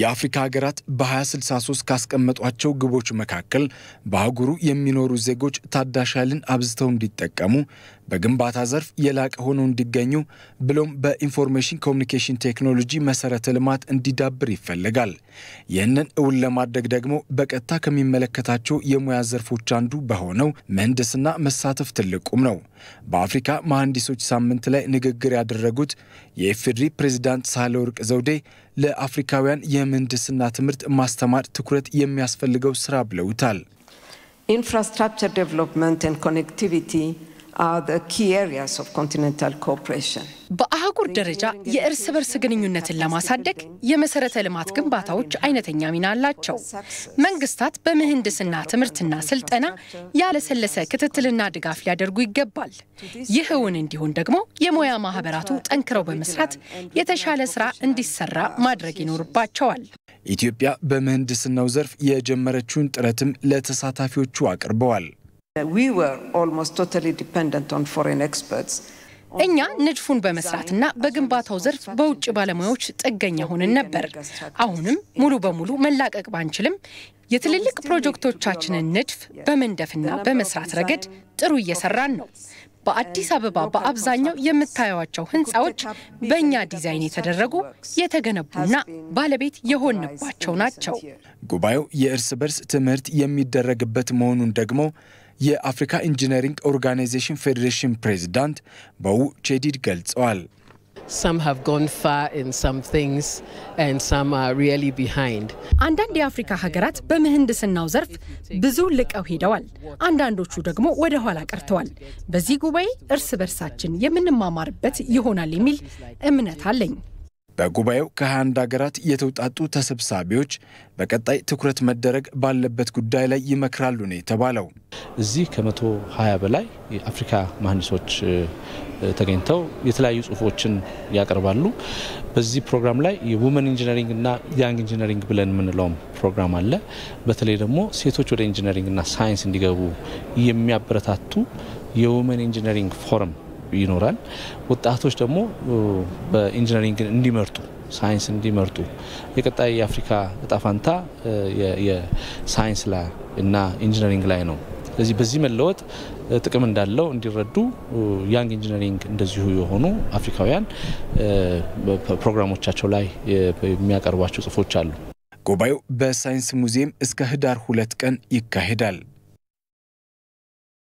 የአፍሪካ ሀገራት በ2063 ካስቀመጧቸው ግቦች መካከል በአህጉሩ የሚኖሩ ዜጎች ታዳሽ ኃይልን አብዝተው እንዲጠቀሙ በግንባታ ዘርፍ የላቀ ሆነው እንዲገኙ ብሎም በኢንፎርሜሽን ኮሚኒኬሽን ቴክኖሎጂ መሰረተ ልማት እንዲዳብር ይፈልጋል። ይህንን እውን ለማድረግ ደግሞ በቀጥታ ከሚመለከታቸው የሙያ ዘርፎች አንዱ በሆነው ምህንድስና መሳተፍ ትልቁም ነው። በአፍሪካ መሐንዲሶች ሳምንት ላይ ንግግር ያደረጉት የኢፌዴሪ ፕሬዚዳንት ሳህለወርቅ ዘውዴ ለአፍሪካውያን የምህንድስና ትምህርት ማስተማር ትኩረት የሚያስፈልገው ስራ ብለውታል። ኢንፍራስትራክቸር ዴቨሎፕመንት ኤንድ ኮኔክቲቪቲ በአህጉር ደረጃ የእርስ በርስ ግንኙነትን ለማሳደግ የመሰረተ ልማት ግንባታዎች አይነተኛ ሚና አላቸው። መንግስታት በምህንድስና ትምህርትና ስልጠና ያለሰለሰ ክትትልና ድጋፍ ሊያደርጉ ይገባል። ይህ እውን እንዲሆን ደግሞ የሙያ ማህበራቱ ጠንክረው በመስራት የተሻለ ስራ እንዲሰራ ማድረግ ይኖርባቸዋል። ኢትዮጵያ በምህንድስናው ዘርፍ የጀመረችውን ጥረትም ለተሳታፊዎቹ አቅርበዋል። እኛ ንድፉን በመስራትና በግንባታው ዘርፍ በውጭ ባለሙያዎች ጥገኛ ሆንን ነበር። አሁንም ሙሉ በሙሉ መላቀቅ ባንችልም የትልልቅ ፕሮጀክቶቻችንን ንድፍ በመንደፍና በመስራት ረገድ ጥሩ እየሰራን ነው። በአዲስ አበባ በአብዛኛው የምታዩቸው ህንፃዎች በእኛ ዲዛይን የተደረጉ የተገነቡና ባለቤት የሆንባቸው ናቸው። ጉባኤው የእርስ በርስ ትምህርት የሚደረግበት መሆኑን ደግሞ የአፍሪካ ኢንጂነሪንግ ኦርጋናይዜሽን ፌዴሬሽን ፕሬዚዳንት በው ቼዲድ ገልጸዋል። አንዳንድ የአፍሪካ ሀገራት በምህንድስናው ዘርፍ ብዙ ልቀው ሄደዋል። አንዳንዶቹ ደግሞ ወደ ኋላ ቀርተዋል። በዚህ ጉባኤ እርስ በርሳችን የምንማማርበት ይሆናል የሚል እምነት አለኝ። በጉባኤው ከ21 ሀገራት የተውጣጡ ተሰብሳቢዎች በቀጣይ ትኩረት መደረግ ባለበት ጉዳይ ላይ ይመክራሉ ነው የተባለው። እዚህ ከ120 በላይ የአፍሪካ መሀንዲሶች ተገኝተው የተለያዩ ጽሁፎችን ያቀርባሉ። በዚህ ፕሮግራም ላይ የውመን ኢንጂነሪንግ እና ያንግ ኢንጂነሪንግ ብለን የምንለውም ፕሮግራም አለ። በተለይ ደግሞ ሴቶች ወደ ኢንጂነሪንግ እና ሳይንስ እንዲገቡ የሚያበረታቱ የውመን ኢንጂነሪንግ ፎረም ይኖራል። ወጣቶች ደግሞ በኢንጂነሪንግ እንዲመርጡ ሳይንስ እንዲመርጡ የቀጣይ የአፍሪካ እጣፋንታ የሳይንስ ላይ እና ኢንጂነሪንግ ላይ ነው። ስለዚህ በዚህ መለወጥ ጥቅም እንዳለው እንዲረዱ ያንግ ኢንጂነሪንግ እንደዚሁ የሆኑ አፍሪካውያን ፕሮግራሞቻቸው ላይ የሚያቀርቧቸው ጽሁፎች አሉ። ጉባኤው በሳይንስ ሙዚየም እስከ ህዳር ሁለት ቀን ይካሄዳል።